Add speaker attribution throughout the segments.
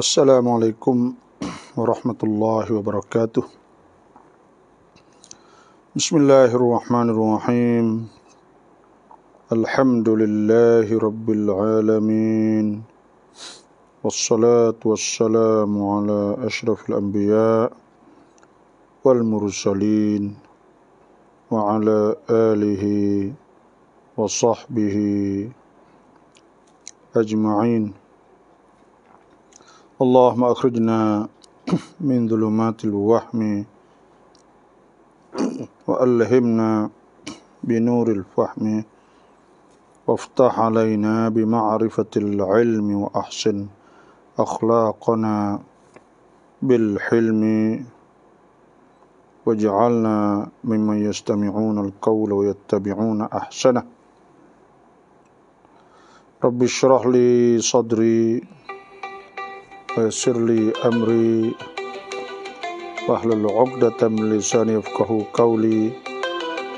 Speaker 1: السلام عليكم ورحمة الله وبركاته بسم الله الرحمن الرحيم الحمد لله رب العالمين والصلاة والسلام على أشرف الأنبياء والمرسلين وعلى آله وصحبه أجمعين اللهم أخرجنا من ظلمات الوهم وألهمنا بنور الفهم وافتح علينا بمعرفة العلم وأحسن أخلاقنا بالحلم واجعلنا ممن يستمعون القول ويتبعون أحسنه رب اشرح لي صدري ويسر لي أمري واحلل عقدة من لساني يفقه قولي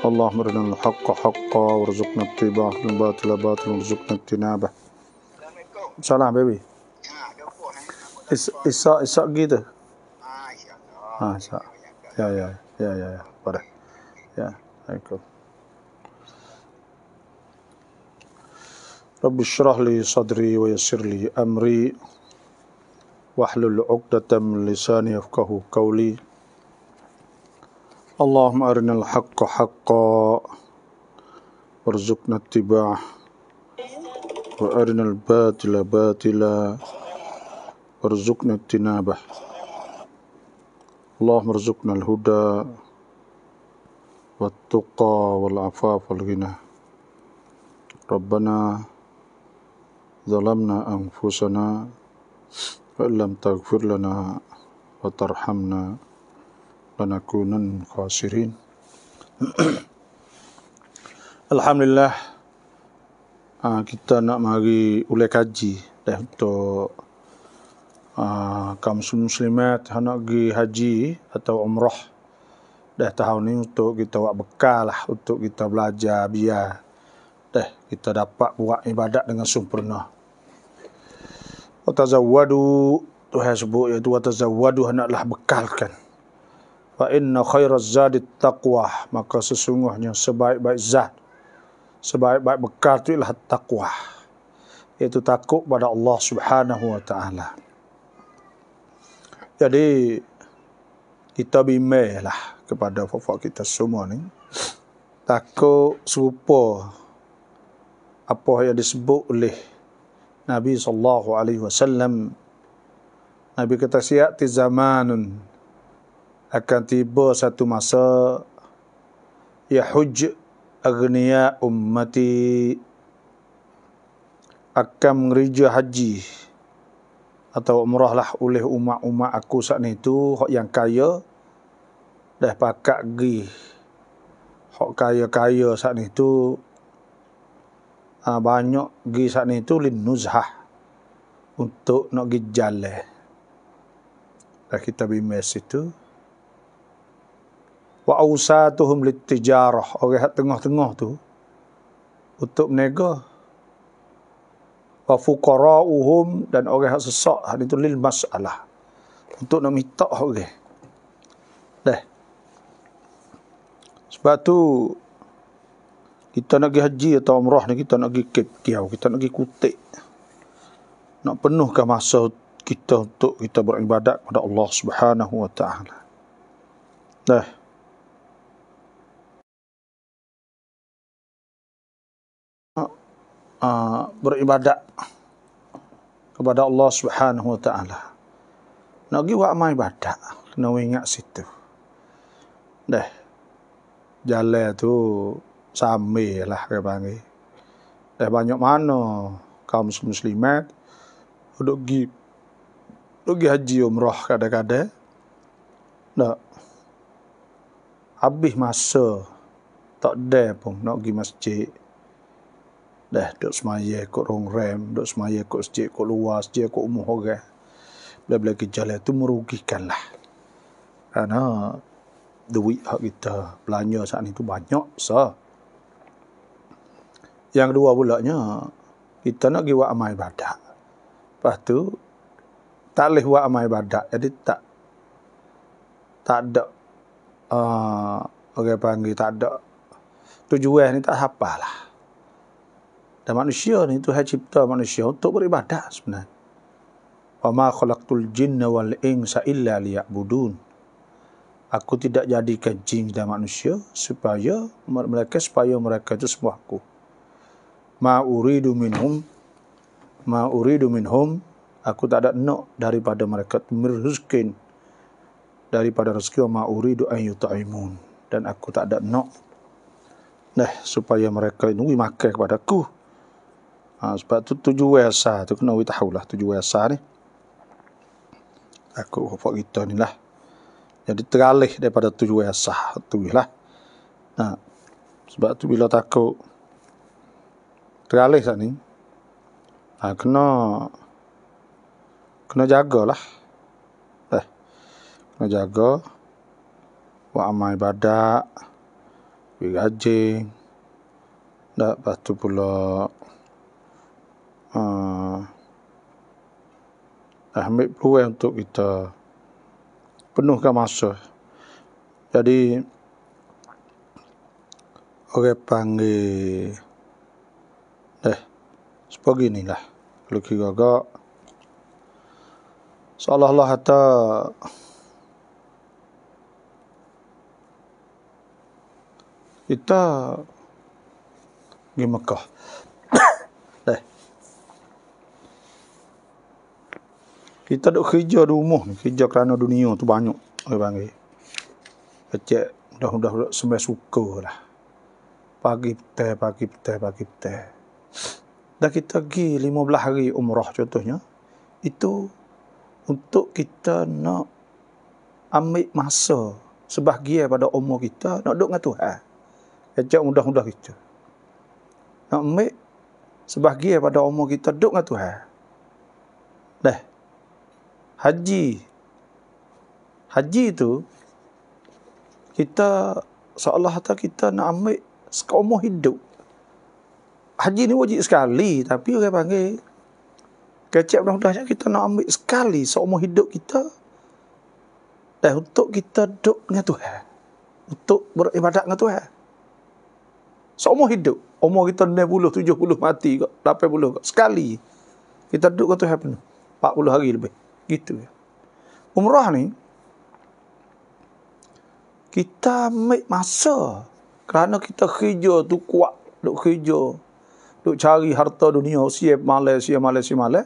Speaker 1: اللهم ارنا الحق حقا وارزقنا اتباعه الباطل باطلا وارزقنا اجتنابه Sao làm baby? Isa Isa gitu. Ah, Isa. يا يا يا يا ya. Pada. Ya, رب اشرح لي صدري ويسر لي أمري واحلل عقدة من لساني يفقه قولي اللهم أرنا الحق حقا وارزقنا اتباعه وأرنا الباطل باطلا وارزقنا اجتنابه اللهم ارزقنا الهدى والتقى والعفاف والغنى ربنا ظلمنا أنفسنا فإن لم تغفر لنا وترحمنا لنكون خاسرين الحمد لله ah, kita nak mari ulai kaji dah untuk ah, kaum muslimat hendak pergi haji atau umrah dah tahun ni untuk kita buat bekal lah untuk kita belajar biar dah kita dapat buat ibadat dengan sempurna watazawwadu tuhai sebut iaitu watazawwadu hendaklah bekalkan fa inna khairaz zadi taqwa maka sesungguhnya sebaik-baik zat sebaik-baik bekal itu ialah taqwa iaitu takut pada Allah Subhanahu wa taala jadi kita bimailah kepada fofok kita semua ni takut serupa apa yang disebut oleh Nabi sallallahu alaihi wasallam. Nabi kata siati zamanun akan tiba satu masa ya hujj agniya ummati akan ngerija haji atau umrah lah oleh umat-umat aku saat ni tu hok yang kaya dah pakak gi hok kaya-kaya saat ni tu uh, banyak gi sak ni tu lin nuzhah untuk nak gi jalan. Dah kita bimbing itu, Wa ausatuhum lit tijarah, orang hat tengah-tengah tu untuk menega. Wa fuqara'uhum dan orang hat sesak hat itu lil masalah. Untuk nak minta orang. Okay. Dah. Sebab tu kita nak pergi haji atau umrah ni kita nak pergi Cape Kiau, kita nak pergi Kutik. Nak penuhkan masa kita untuk kita beribadat kepada Allah Subhanahu Wa Taala. Dah. Ah, ah, beribadat kepada Allah Subhanahu Wa Taala. Nak pergi buat amal ibadat. Kena ingat situ. Dah. Jalan tu sami lah kaya panggil. Eh banyak mana kaum muslimat duduk gi duduk gi haji umrah kadang-kadang. Nak habis masa tak ada pun nak gi masjid. Dah duduk semaya kot rong rem, duduk semaya kot sejik kot luar, sejik kot umuh orang. Okay. Bila-bila gejala itu merugikan lah. Kerana duit hak kita belanja saat itu banyak sah. Yang kedua pulaknya, kita nak pergi buat amal ibadah. Lepas tu, tak boleh buat amal ibadah. Jadi tak, tak ada, uh, orang panggil, tak ada tujuan ni tak apa lah. Dan manusia ni, Tuhan cipta manusia untuk beribadah sebenarnya. Wa ma khalaqtul jinna wal insa illa liya'budun. Aku tidak jadikan jin dan manusia supaya mereka supaya mereka itu sembah aku ma uridu minhum ma uridu minhum aku tak ada nak daripada mereka merizkin daripada rezeki ma uridu an yut'imun dan aku tak ada nak Nah, supaya mereka itu makan kepada aku. Ha, sebab tu tujuh wasa tu kena kita tahu lah tujuh wasa ni. Aku apa kita ni lah. Jadi teralih daripada tujuh wasa tu lah. Nah, ha, sebab tu bila takut beralih saat ini. Nah, ha, kena kena jaga lah. Eh, kena jaga. Wa amal ibadah. Bikajing. Dah, lepas tu pula. Uh, dah ambil peluang untuk kita penuhkan masa. Jadi, orang panggil Eh, sebeginilah. Kalau kira agak. Seolah-olah kata... Kita... Pergi Mekah. eh. Kita duk kerja di rumah ni. Kerja kerana dunia tu banyak. Orang panggil. kecik Dah-dah sembah suka lah. Pagi petai, pagi petai, pagi petai dah kita pergi 15 hari umrah contohnya, itu untuk kita nak ambil masa sebahagian pada umur kita nak duduk dengan Tuhan. Ajak mudah-mudah kita. Nak ambil sebahagian pada umur kita duduk dengan Tuhan. Dah. Haji. Haji itu kita seolah-olah kita nak ambil seumur hidup haji ni wajib sekali tapi orang panggil kecek mudah-mudahnya kita nak ambil sekali seumur hidup kita dan untuk kita duduk dengan Tuhan untuk beribadat dengan Tuhan seumur hidup umur kita 90, 70 mati 80 kok. sekali kita duduk dengan Tuhan penuh 40 hari lebih gitu ya. umrah ni kita ambil masa kerana kita kerja tu kuat duk kerja duk cari harta dunia siap malas siap malas siap malas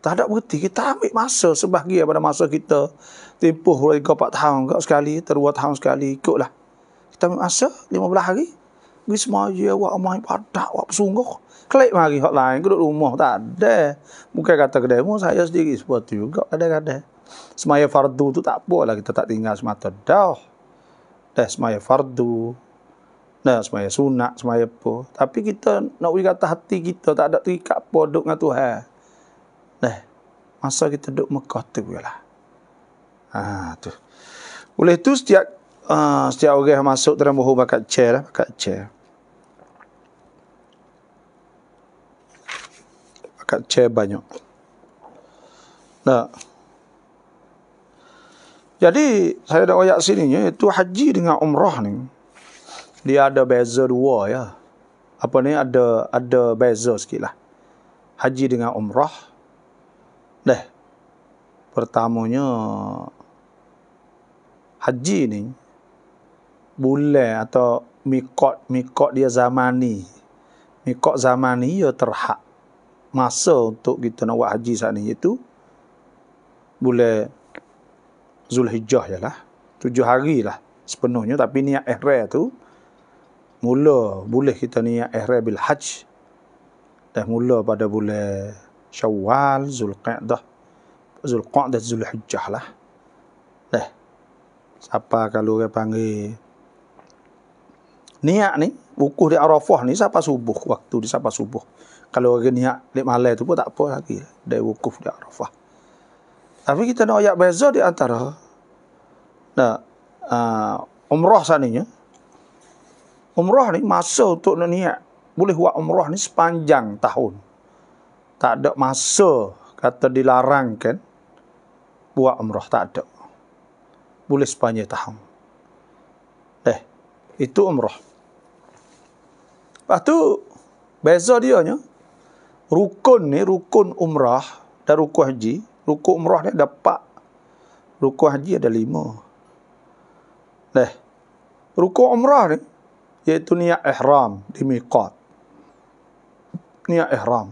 Speaker 1: tak ada berhenti kita ambil masa sebahagian pada masa kita tempoh dari 4 tahun ke sekali terbuat tahun sekali ikutlah kita ambil masa lima 15 hari pergi semaya awak main padak awak bersungguh klik mari hot lain duduk rumah tak ada bukan kata kedai mu saya sendiri seperti juga ada-ada semaya fardu tu tak apalah kita tak tinggal semata dah dah semaya fardu Nah, semaya sunat, semaya apa. Tapi kita nak beri kata hati kita tak ada terikat apa duduk dengan Tuhan. Nah, masa kita duduk Mekah tu je Ah tu. Oleh tu setiap uh, setiap orang yang masuk dalam bahu bakat cair, lah, bakat chair. Bakat chair banyak. Nah. Jadi saya nak ayat sini itu haji dengan umrah ni dia ada beza dua ya. Apa ni ada ada beza sikit lah. Haji dengan umrah. Dah. Pertamanya haji ni boleh atau mikot mikot dia zaman ni. Mikot zaman ni ya terhak masa untuk kita nak buat haji saat ni itu boleh Zulhijjah je lah. Tujuh hari lah sepenuhnya. Tapi niat ikhraya tu mula boleh kita niat ihram bil hajj dah mula pada bulan Syawal, Zulqa'dah, Zulqa'dah, Zulhijjah lah. Dah. Siapa kalau dia panggil niat ni, wukuf di Arafah ni siapa subuh waktu di siapa subuh. Kalau orang niat di malam tu pun tak apa lagi dari wukuf di Arafah. Tapi kita nak ayat beza di antara nah, uh, umrah saninya, umrah ni masa untuk nak niat. Boleh buat umrah ni sepanjang tahun. Tak ada masa kata dilarang kan buat umrah tak ada. Boleh sepanjang tahun. Eh, itu umrah. Lepas tu beza dia nya rukun ni rukun umrah dan rukun haji. Rukun umrah ni ada empat. Rukun haji ada lima. Eh, rukun umrah ni Yaitu niat ihram di miqat. Niat ihram.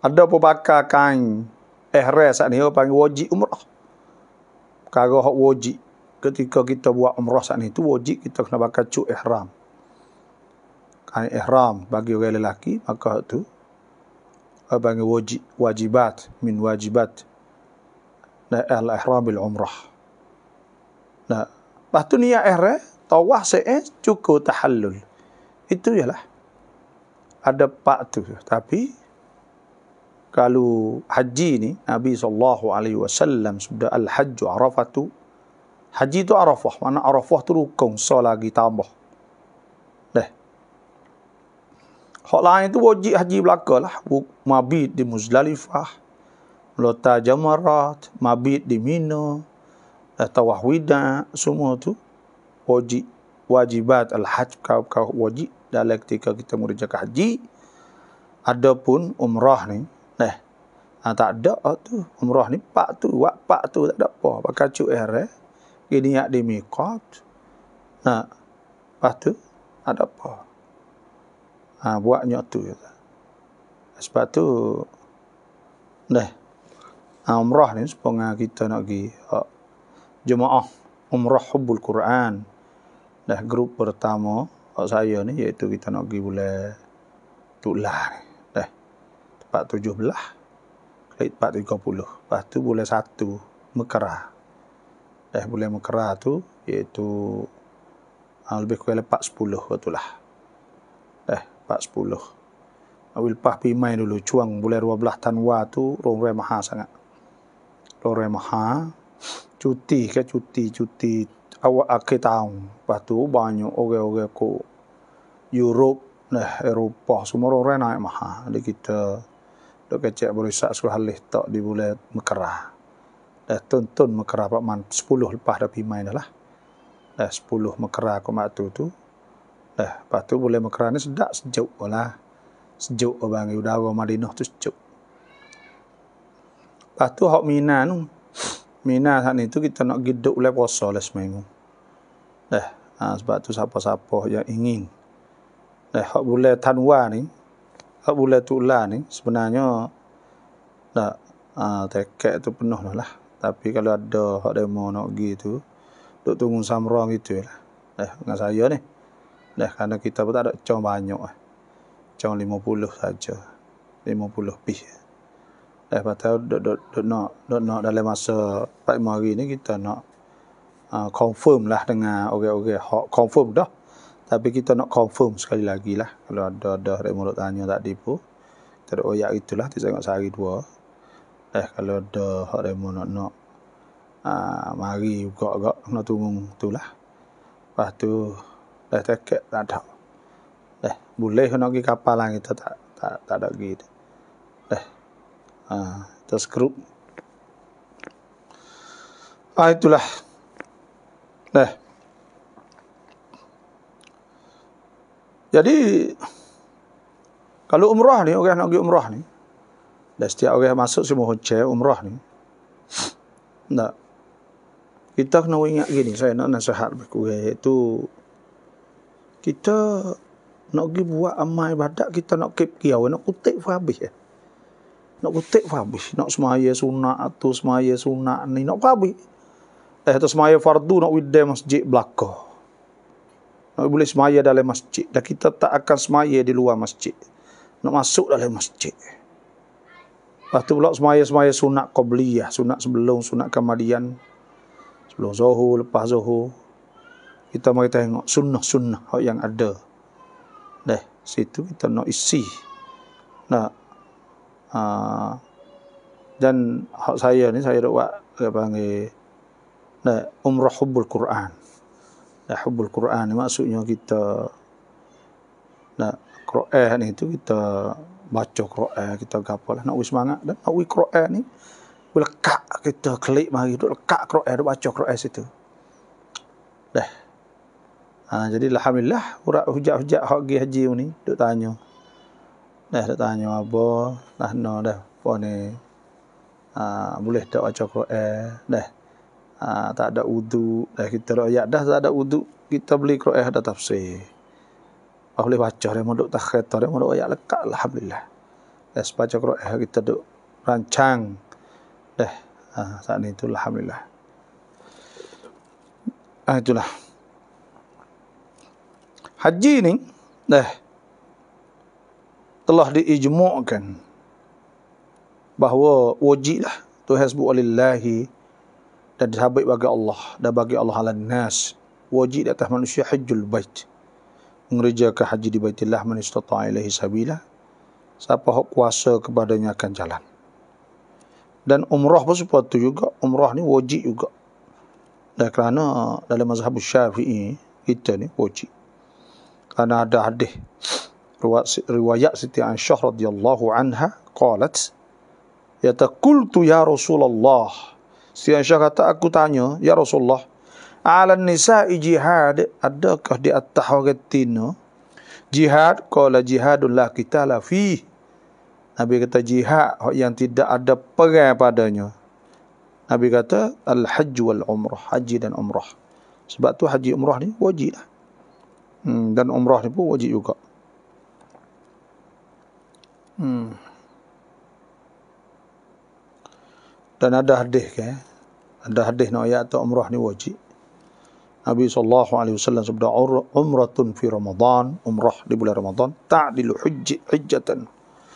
Speaker 1: Ada pebaka kain ihram saat ni orang panggil wajib umrah. Perkara hak wajib ketika kita buat umrah saat ni tu wajib kita kena pakai cu ihram. Kain ihram bagi orang lelaki maka tu orang panggil wajib wajibat min wajibat dan al ihram bil umrah. Nah, lepas tu niat ihram Tawah se'e eh, cukup tahallul. Itu ialah. Ada pak tu. Tapi, kalau haji ni, Nabi SAW sudah al-hajju arafah tu. Haji tu arafah. Mana arafah tu rukung. So lagi tambah. Leh. Hak lain tu wajib haji belakalah. Mabit di Muzdalifah. Lota Jamarat. Mabit di Mina. Tawah Wida. Semua tu wajib wajibat al-hajj kau kau wajib dalam ketika kita mengerjakan haji adapun umrah ni neh ha, tak ada oh tu umrah ni pak tu wak pak tu tak ada apa pakai cu er eh ini yak di miqat nah ha, pak tu ada apa ha, buatnya tu sebab tu neh ha, umrah ni sepengah kita nak pergi ha, jemaah Umrah Hubbul Quran. Dah grup pertama kalau saya ni iaitu kita nak pergi bulan Tular. Dah tempat 17 klik tiga puluh. Lepas tu boleh satu Mekerah. Dah boleh Mekerah tu iaitu ah, lebih kurang 410 waktu lah. Dah sepuluh. Awil pah pimai dulu cuang bulan 12 Tanwa tu Rong maha sangat. Rumah maha cuti ke cuti cuti awak akhir tahun lepas tu banyak orang-orang ke Europe nah eh, Eropah semua orang naik mahal jadi kita dok kecek berisak suruh halih tak di bulan Mekara dah tonton Mekara pak man 10 lepas dah pimain dah lah dah 10 Mekara ke mak tu tu dah lepas tu bulan Mekara ni sedap sejuk lah sejuk bang udara Madinah tu sejuk lepas tu hak minan Mina saat ni kita nak giduk oleh puasa lah seminggu. Eh, ha, sebab tu siapa-siapa yang ingin. Eh, hak boleh tanwa ni, hak boleh tu'la ni, sebenarnya tak, ha, tekek tu penuh lah lah. Tapi kalau ada hak demo nak pergi tu, duk tunggu samrah gitu lah. Eh, dengan saya ni. Eh, kerana kita pun tak ada cong banyak lah. Cong 50 saja. puluh pih. Eh. Eh, patah dok dok dok nak dok nak dalam masa 4 ni kita nak uh, ah, confirm lah dengan orang-orang hak confirm dah. Tapi kita nak confirm sekali lagi lah. Kalau ada ada dari mulut tanya tak tipu. Kita ada oyak itulah tu sangat sehari dua. Eh kalau ada hak dari nak nak uh, mari juga agak nak tunggu itulah. Lepas tu eh teket tak ada. Eh boleh nak pergi kapal lah kita tak tak tak ada gitu das ha, grup. Ah itulah. Nah. Jadi kalau umrah ni orang nak pergi umrah ni dan setiap orang masuk semua hujah umrah ni tak kita kena ingat gini saya nak nasihat lebih kurang kita nak pergi buat amal ibadat kita nak keep kiau nak kutip habis Eh nak kutip faham nak semaya sunat atau semaya sunat ni nak kabi eh atau semaya fardu nak wide masjid belako nak boleh semaya dalam masjid dan kita tak akan semaya di luar masjid nak masuk dalam masjid Lepas tu pula semaya-semaya sunat qabliyah, sunat sebelum sunat kemadian. Sebelum zuhur, lepas zuhur. Kita mari tengok sunnah-sunnah yang ada. Dah, situ kita nak isi. Nak ha, dan hak saya ni saya dok buat saya panggil nak umrah hubbul Quran. Nak hubbul Quran ni maksudnya kita nak Quran ni tu kita baca Quran kita gapo nak wis semangat dan nak wis Quran ni lekak kita klik mari duk lekak Quran duk baca Quran situ. Dah. Ha, jadi alhamdulillah urat hujah-hujah hak haji ni duk tanya dah ada tanya apa, dah no dah, apa ni, ah, boleh tak baca eh dah, tak ada udu, dah kita rakyat dah tak ada udu, kita beli Quran ada tafsir. Apa boleh baca, dia mau tak kata, dia mau rakyat lekat, Alhamdulillah. Dah sebaca eh kita duduk rancang, dah, ah, saat ni tu, Alhamdulillah. Ah, itulah. Haji ni, dah, telah diijmukan bahawa wajiblah tu hasbu alillahi dan sahabat bagi Allah dan bagi Allah ala nas wajib atas manusia hajjul bait mengerjakan haji di baitillah man istata'a ilaihi sabila siapa hak kuasa kepadanya akan jalan dan umrah pun sepatu juga umrah ni wajib juga dan kerana dalam mazhab syafi'i kita ni wajib kerana ada hadis riwayat Siti Aisyah radhiyallahu anha qalat ya taqultu ya Rasulullah Siti Aisyah kata aku tanya ya Rasulullah ala nisa jihad adakah di atas orang jihad qala jihadul la kita la fi Nabi kata jihad yang tidak ada perang padanya Nabi kata al hajj wal umrah haji dan umrah sebab tu haji umrah ni wajib lah. Hmm, dan umrah ni pun wajib juga. Hmm. Dan ada hadis ke? Eh? Ada hadis nak ayat tu umrah ni wajib. Nabi sallallahu alaihi wasallam sabda umratun fi Ramadan, umrah di bulan Ramadan ta'dilu hujj hujjatan.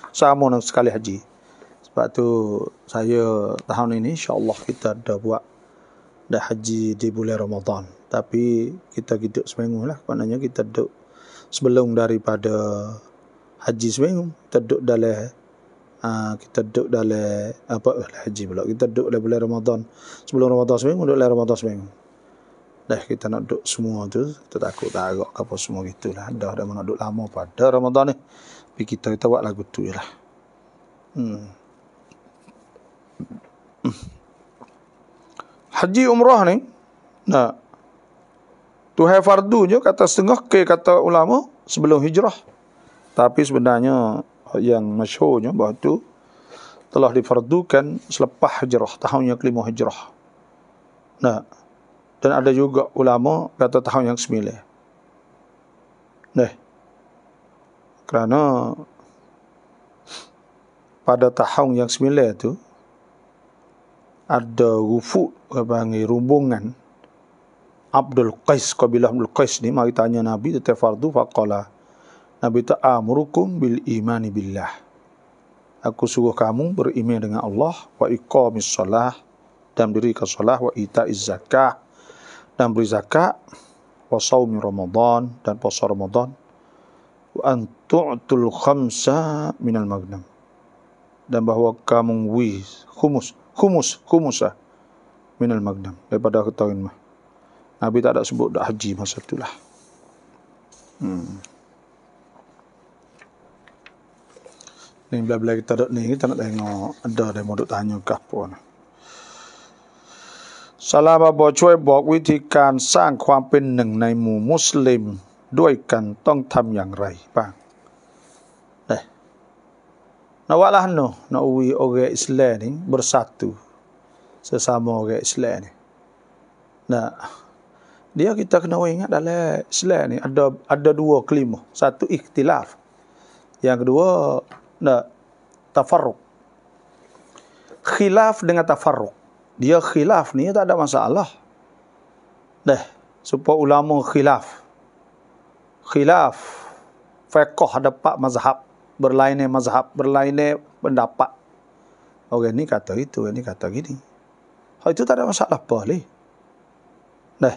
Speaker 1: Sama dengan sekali haji. Sebab tu saya tahun ini insya-Allah kita dah buat dah haji di bulan Ramadan. Tapi kita gitu seminggu lah. Maknanya kita duduk sebelum daripada haji sebenarnya kita duduk dalam uh, kita duduk dalam apa dalam haji pula kita duduk dalam bulan Ramadan sebelum Ramadan sebenarnya duduk dalam Ramadan sebenarnya dah kita nak duduk semua tu kita takut tak agak ke apa semua gitulah dah dah nak duduk lama pada Ramadan ni tapi kita kita buat lagu tu jelah hmm. haji umrah ni nak tu fardu je kata setengah ke kata ulama sebelum hijrah tapi sebenarnya yang masyurnya bahawa itu telah difardukan selepas hijrah, tahun yang kelima hijrah. Nah, dan ada juga ulama kata tahun yang sembilan. Nah, kerana pada tahun yang sembilan itu ada rufut bagi rumbungan Abdul Qais, kabilah Abdul Qais ni mari tanya Nabi tentang fardu faqala. Nabi itu amrukum bil imani billah. Aku suruh kamu beriman dengan Allah wa iqamis solah dan diri ke solah wa ita zakah dan beri zakat wa saumi ramadan dan puasa ramadan wa antu'tul khamsa minal magnam dan bahwa kamu wi khumus khumus khumusa minal magnam daripada ketahuin mah Nabi tak ada sebut dah haji masa itulah. Hmm. ni bila-bila kita duduk ni kita nak tengok ada dia mau tanya kah pun Salam apa cuai bok witikan sang kuam pin neng nai mu muslim duai kan tong tam yang rai bang eh nak walah no nak uwi orang islam ni bersatu sesama orang islam ni nak dia kita kena ingat dalam Islam ni ada ada dua kelima. Satu ikhtilaf. Yang kedua nah, tafarruq. Khilaf dengan tafarruq. Dia khilaf ni tak ada masalah. Dah, supaya ulama khilaf. Khilaf. ada dapat mazhab. Berlainan mazhab, berlainan pendapat. Orang ni kata itu, orang ni kata gini. Hal itu tak ada masalah apa ni. Dah,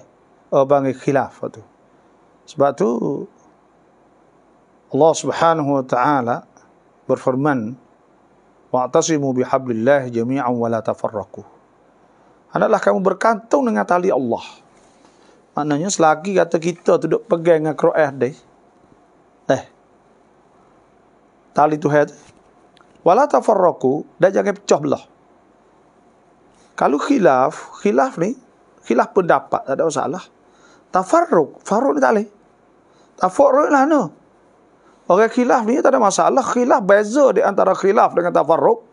Speaker 1: orang khilaf tu. Sebab tu, Allah subhanahu wa ta'ala berfirman, "Wa'tasimu bihablillah jami'an wa la tafarraqu." Hendaklah kamu berkantung dengan tali Allah. Maknanya selagi kata kita tu duduk pegang dengan Quran deh. Eh. Tali tu hat. Wa la tafarraqu, dah jangan pecah belah. Kalau khilaf, khilaf ni khilaf pendapat tak ada masalah. Tafarruq, faruq ni tali. Tafarruq lah no. Orang khilaf ni tak ada masalah. Khilaf beza di antara khilaf dengan tafarruk.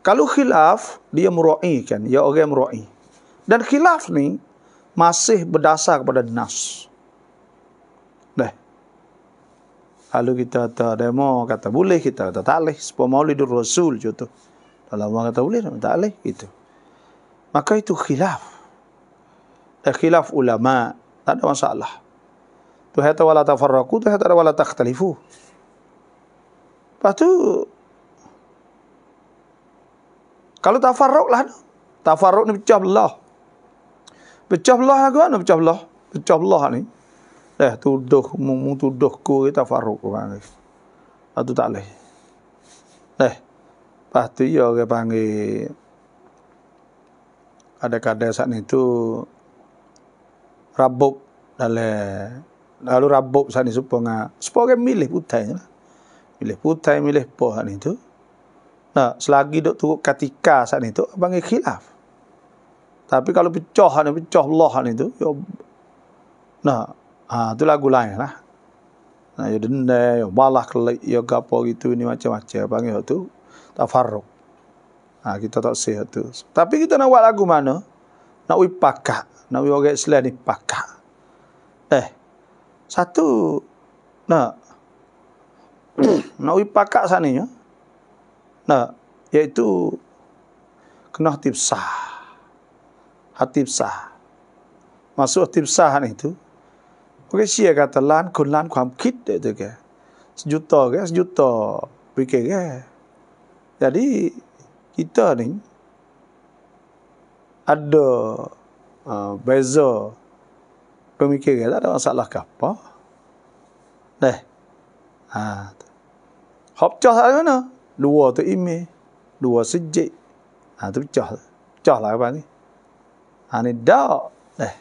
Speaker 1: Kalau khilaf, dia murai kan. Ya orang murai. Dan khilaf ni masih berdasar kepada nas. Dah. Kalau kita kata demo, kata boleh. Kita kata tak boleh. Sepuluh maulidur rasul contoh. Kalau orang kata boleh, tak boleh. Itu. Maka itu khilaf. Dan eh, khilaf ulama' tak ada masalah tu hata wala tafarraqu tu hata wala takhtalifu lepas tu kalau tafarraq lah tafarraq ni pecah belah pecah belah lah kan pecah belah pecah belah ni eh tuduh mu tuduh ku ke tafarraq ku kan atu tak leh eh pasti yo ke panggil kadang-kadang saat itu rabuk dalam lalu rabob sana supo nga supo kan milih putai lah. milih putai milih poh sana itu nah selagi dok tu katika sana itu panggil khilaf tapi kalau pecah sana pecah Allah sana itu yo nah ah tu lagu lain lah nah yo denda yo balah kelik yo gapo gitu ini macam-macam panggil tu tafarruq ah ha, kita tak sihat tu tapi kita nak buat lagu mana nak wipakah nak wipakah selain wipakah satu nah nak wi pakak sananya nah iaitu kena hati besar hati besar masuk hati besar ni tu Okey, siapa kata lan kun lan kuam kit dia tu ke? Sejuta ke? Sejuta fikir ke? Jadi, kita ni ada uh, beza pemikir ke tak ada masalah ke apa. Dah. Ha. Hop cah tak lah mana? Dua tu ime, dua sejik. Ha tu pecah. Pecah lah apa ni? Ha ni dak. Dah.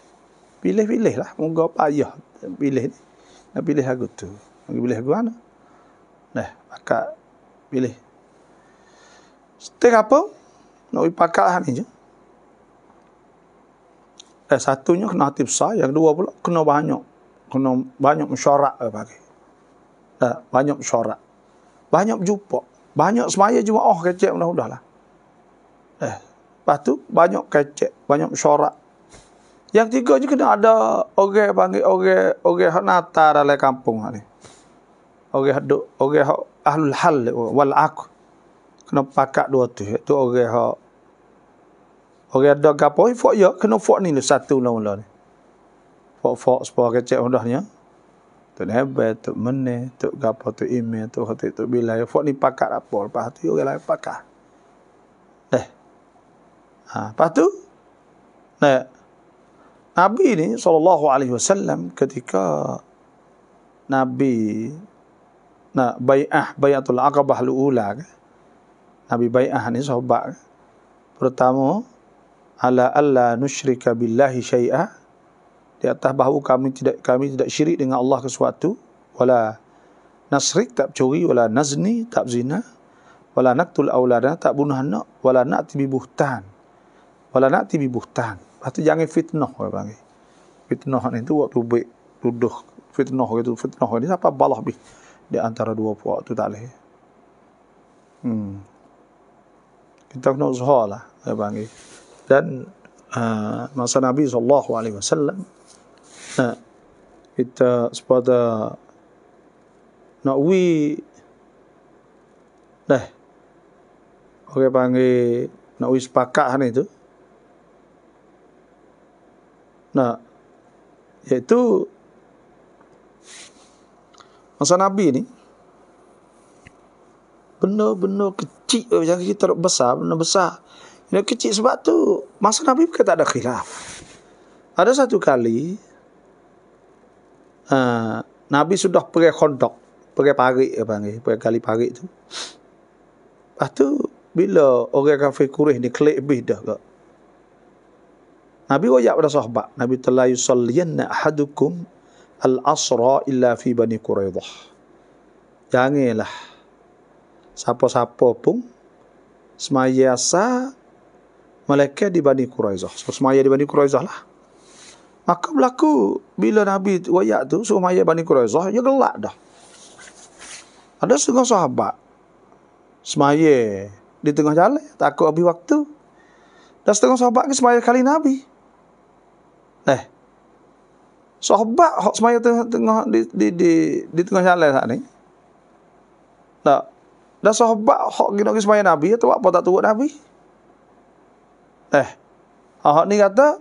Speaker 1: Pilih-pilih lah. Moga payah pilih ni. Nak pilih aku tu. Nak pilih aku mana? Dah. Pakat pilih. Setiap apa? Nak pakat lah ni je eh, satunya kena hatib sah, yang kedua pula kena banyak. Kena banyak mesyuarat pagi. Eh, banyak mesyuarat. Banyak jumpa. Banyak semaya cuma, oh kecek, dah udah lah. Eh, lepas tu, banyak kecek, banyak mesyuarat. Yang tiga je kena ada orang panggil orang orang hak nata dalam kampung ni. Orang hak orang hak ahlul hal wal aq. Kena pakak dua tu, tu orang hak Orang ada gapo hi fok ya kena fok ni satu mula-mula ni. Fok fok sepuluh kecek mudahnya. Tu hebat, tu mene, tu gapo tu ime, tu hati tu bila ya, fok ni pakat apa lepas tu orang lain pakat. Eh. Ha, lepas tu nah. Nabi ni sallallahu alaihi wasallam ketika Nabi na bai'ah bai'atul aqabah luula Nabi bai'ah ni sahabat pertama ala alla nusyrika billahi syai'a di atas bahawa kami tidak kami tidak syirik dengan Allah ke sesuatu wala nasrik tak curi wala nazni tak zina wala naqtul aulada tak bunuh anak wala nak bi buhtan wala nak bi buhtan pasti jangan fitnah orang panggil fitnah ni tu waktu baik tuduh fitnah gitu fitnah ni siapa balah bi di antara dua puak tu tak leh hmm kita kena zuhalah orang panggil dan uh, masa Nabi sallallahu alaihi wasallam kita sepada nak wi dah orang panggil nak wi sepakat ni tu nah iaitu masa Nabi ni benda-benda kecil macam kita besar benda besar dia kecil sebab tu masa Nabi pun kata ada khilaf. Ada satu kali uh, Nabi sudah pergi kondok, pergi parik apa ni, pergi kali parik tu. Lepas tu bila orang kafir Quraisy ni kelik lebih dah kak. Nabi wajak pada sahabat. Nabi telah yusallianna ahadukum al-asra illa fi bani Quraidah. Janganlah. Siapa-siapa pun. Semaya asa Malaikat di Bani Quraizah. So, semaya di Bani Quraizah lah. Maka berlaku bila Nabi wayak tu, semaya Bani Quraizah, dia gelak dah. Ada setengah sahabat semaya di tengah jalan, takut habis waktu. Dan setengah sahabat ke semaya kali Nabi. Eh, sahabat semaya tengah, tengah, di, di, di, di tengah jalan saat ni. Tak. Dan sahabat yang nak semaya Nabi, tu apa tak turut Nabi? Nabi. Eh. Ahok ni kata,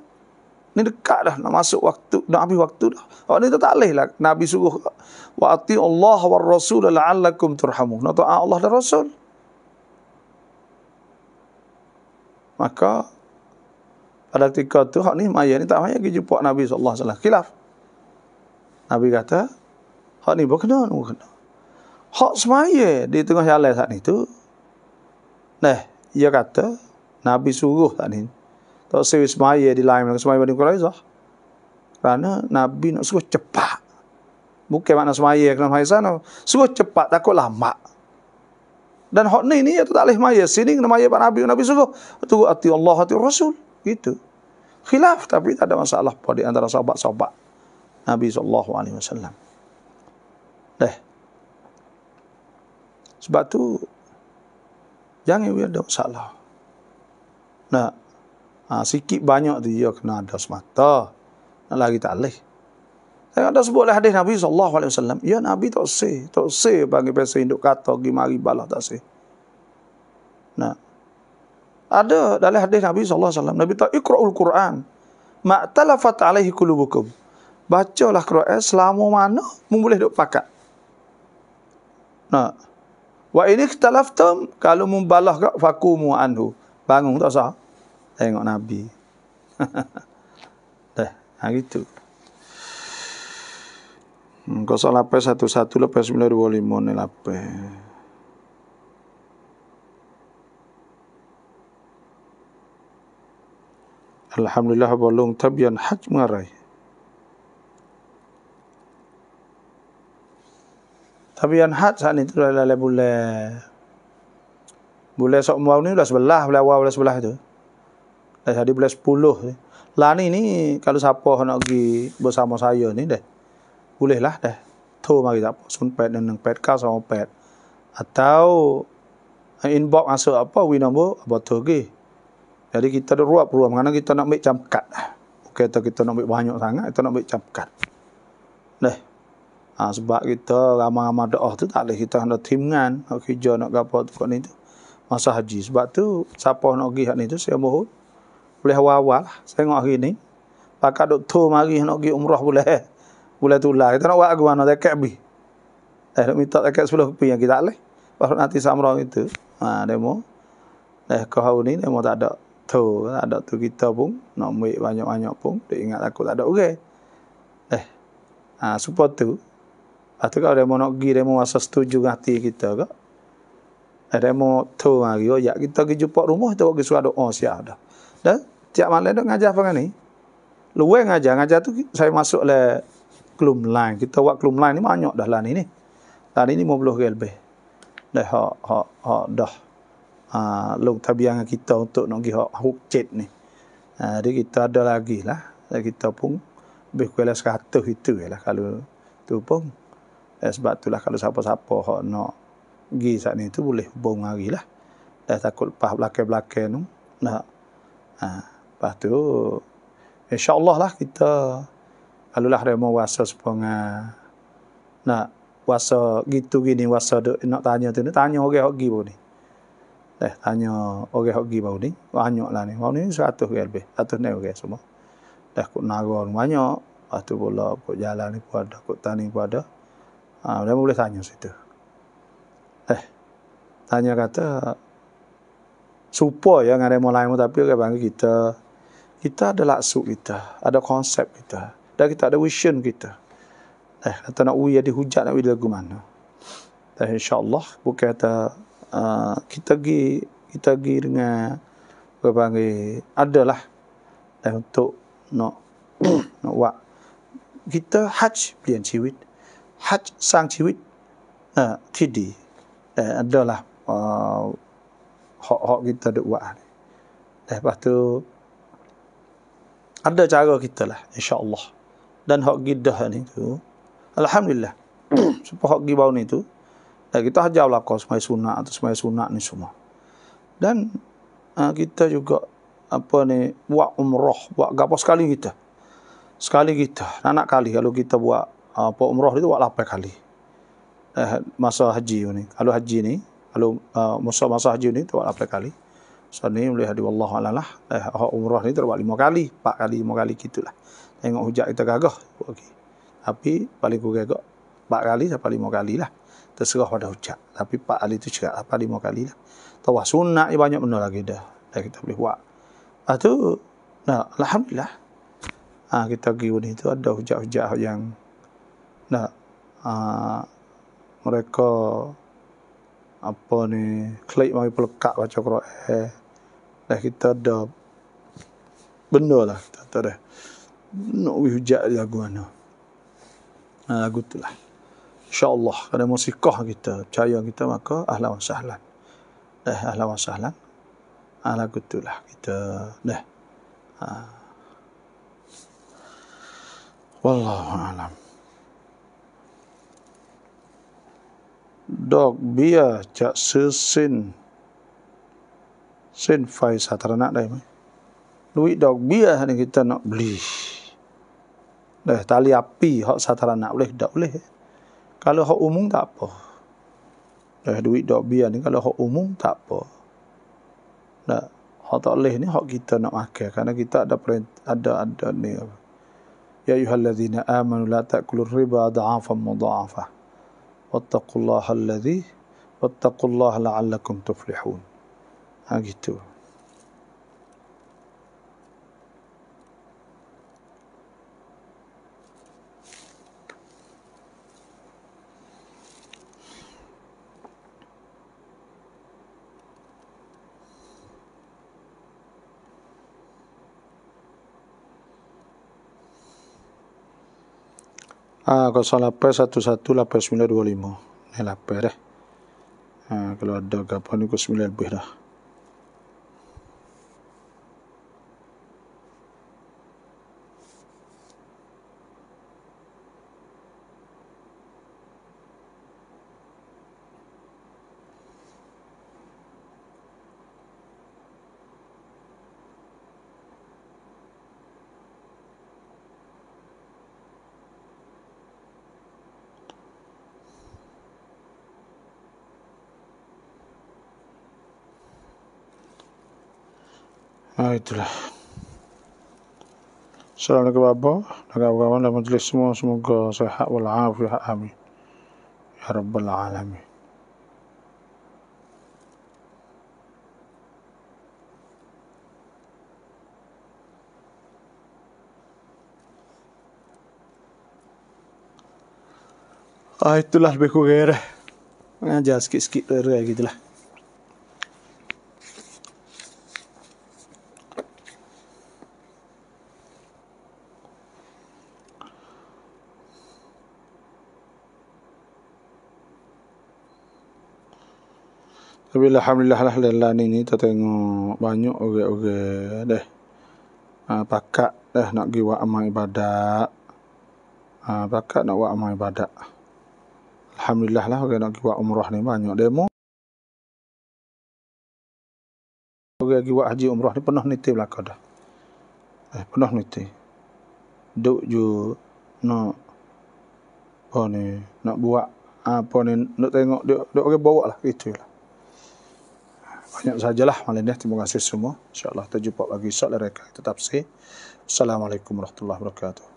Speaker 1: ni dekat dah nak masuk waktu, nak habis waktu dah. Ahok ni tu tak boleh lah. Nabi suruh, wa ati Allah wa rasul la'allakum turhamu. Nak tu ah, Allah dan Rasul. Maka, pada ketika tu, ahok ni maya ni tak maya pergi jumpa Nabi SAW. Khilaf. Nabi kata, hak ni bukan berkenan, berkenan. Hak semaya di tengah jalan saat itu. tu, Nah, ia kata, Nabi suruh tak ni. Tak sewa semaya di lain. Semaya Bani Quraizah. Kerana Nabi nak suruh cepat. Bukan makna semaya kena mai sana. Suruh cepat takut lama. Dan hak ni ni tak boleh maya. Sini kena maya Pak Nabi. Nabi suruh. tu. Ati Allah, hati Rasul. Itu. Khilaf. Tapi tak ada masalah pada antara sahabat-sahabat. Nabi Sallallahu Alaihi Wasallam. Dah. Sebab tu. Jangan ada masalah. Nak ha, sikit banyak tu dia kena ada semata. Nak lagi tak leh. Saya ada sebut hadis Nabi sallallahu alaihi wasallam. Ya Nabi tak se, tak se bagi pesan induk kata pergi mari balah tak se. Nah. Ada dalam hadis Nabi sallallahu alaihi wasallam, Nabi tak ikra'ul Quran. Ma talafat alaihi qulubukum. Bacalah Quran selama mana mung boleh duk pakat. Nah. Wa in ikhtalaftum kalau mung balah fakumu anhu bangun tak sah tengok nabi dah ha gitu hmm, lima ni lape Alhamdulillah balung tabian haj marai Tabian haj saat ni tu lalai bulan boleh sok mau ni sudah sebelah, boleh awal sudah sebelah itu. Eh, tadi boleh sepuluh. Lain ini, lah kalau siapa nak gi bersama saya ni deh. Boleh lah deh. Tu mari tak sun pet dan nang pet kau sama pet. Atau eh, inbox asal apa we number apa tu lagi. Jadi kita ada ruang-ruang kerana kita nak ambil camkat. Okey, kita nak ambil banyak sangat, kita nak ambil camkat. Nah, ha, sebab kita ramai-ramai doa tu tak boleh kita nak timngan, nak kerja, nak gapa tu kot ni tu masa haji. Sebab tu siapa nak pergi hak ni tu saya mohon boleh awal-awal lah. Saya tengok hari ni. Pakai doktor mari nak pergi umrah boleh. Boleh tular. Kita nak buat aku mana dekat bi. Eh nak minta dekat 10 kepi yang kita leh. Baru nanti samrah itu. Ha demo. Eh kau ni demo tak ada tu, tak ada tu kita pun nak ambil banyak-banyak pun dia ingat aku tak ada orang. Okay. Eh. Ha support tu. Lepas tu kalau dia nak pergi, dia mau rasa setuju hati kita ke, ada Remo tu mari ya kita pergi jumpa rumah tu bagi suara doa siap dah. Dah tiap malam dah ngajar apa ni? Luwe ngajar, ngajar tu saya masuk le klum lain. Kita buat klum lain ni banyak dah lah ni ni. Lah ni 50 lebih. Dah ha ha ha dah. Ah uh, tabiang kita untuk nak pergi hok huk cet ni. Ah uh, kita ada lagi lah. Dan kita pun lebih kurang 100 itu lah kalau tu pun. Eh, sebab itulah kalau siapa-siapa nak pergi saat ni tu boleh bong hari lah. Dah takut lepas belakang-belakang tu. Nak. Ha. Lepas tu, insyaAllah lah kita kalau lah dia mau wasa sepengar. Ha, nak wasa gitu gini, wasa duk, nak tanya tu. Tanya orang-orang pergi ni. Eh, tanya orang-orang pergi baru ni. Banyak lah ni. Baru ni seratus orang lebih. Seratus ni orang semua. Dah kut naga banyak. Lepas tu pula kut jalan ni pun ada. Kut tani pun ada. Ha, dia boleh tanya situ. Eh, tanya kata, supaya yang ada mulai tapi ke bangga kita, kita ada laksu kita, ada konsep kita, dan kita ada vision kita. Eh, kata nak uya dihujat nak uya lagu mana. Eh, insya Allah bukan kata, uh, kita pergi, kita pergi dengan, ke Ada lah. eh, untuk nak, nak wa kita haj, pilihan ciwit, haj sang ciwit, uh, eh, tidi, Eh, adalah hak-hak uh, kita duk buat. Lepas tu ada cara kita lah insya-Allah. Dan hak gidah ni tu alhamdulillah. Hmm. Sebab hak gibau ni tu eh, kita hajar lah kau semai sunat atau semai sunat ni semua. Dan uh, kita juga apa ni buat umrah, buat gapo sekali kita. Sekali kita, anak kali kalau kita buat eh, apa umrah itu buat lapan kali uh, masa haji ni. Kalau haji ni, kalau uh, masa masa haji ni terbuat berapa kali? So ni boleh hadi wallahu a'lam lah. Eh, umrah ni terbuat lima kali, empat kali, lima kali gitulah. Tengok hujak kita gagah. Okey. Tapi paling kurang gagah empat kali sampai lima kali lah. Terserah pada hujak. Tapi empat kali tu cerak apa lima kali lah. Tawah sunnah ni banyak benda lagi dah. Dah kita boleh buat. Lepas tu, nah, Alhamdulillah. Ha, kita pergi ni tu ada hujak-hujak yang nah, uh, mereka apa ni klik mari pelekat baca Quran dah kita ada benda lah kita tahu dah nak no, hujat lagu mana ha, lagu tu lah insyaAllah kerana musikah kita percaya kita maka ahlan sahlan dah eh, ahlan wa sahlan ha, lagu tu lah kita dah ha. Wallahu a'lam. ดอกเบีย้ยจะซื้อสิ้นเส้นไฟสาธารณะได้ไหมดูดอกเบีย้ยนี่คือตนอกบลีเลยตาลีอัปีเขาสาธารณะเลยดอกเลยก็เลยเขาอุ้มงั้นปะเลยดูดอกเบีย้ยนี่ก็เลยเขาอุ้มงั้นปะนะเขาตอเลยนี่เขาคิดตนอกอักเก้คันคิดตัดเป็นอัดอัดเนี่ย يا أيها الذين آمنوا لا تأكلوا الربا ضعافا مضاعفا واتقوا الله الذي واتقوا الله لعلكم تفلحون ها gitu Ah, 08 11 Ini lapar dah. Eh. Ah, kalau ada gapo ni 9 lebih dah. itulah. Assalamualaikum Bapa, dengan kawan dan majlis semua semoga sehat wal afiat amin. Ya rabbal alamin. Ah itulah lebih kurang eh. Mengajar sikit-sikit tu gitulah. Tapi alhamdulillah lah lelah ni ni tak tengok banyak orang-orang deh. Ah pakak deh nak gi buat amal ibadat. Ah pakak nak buat amal ibadat. Alhamdulillah lah orang nak gi buat umrah ni banyak demo. Orang pergi buat haji umrah ni pernah niti belakang dah. Eh, pernah niti. Duk ju, nak apa ni, nak buat apa ni, nak tengok dia, dia orang bawa lah, gitulah banyak sajalah malam ini. Terima kasih semua. InsyaAllah kita jumpa lagi. Salam mereka. Tetap sih. Assalamualaikum warahmatullahi wabarakatuh.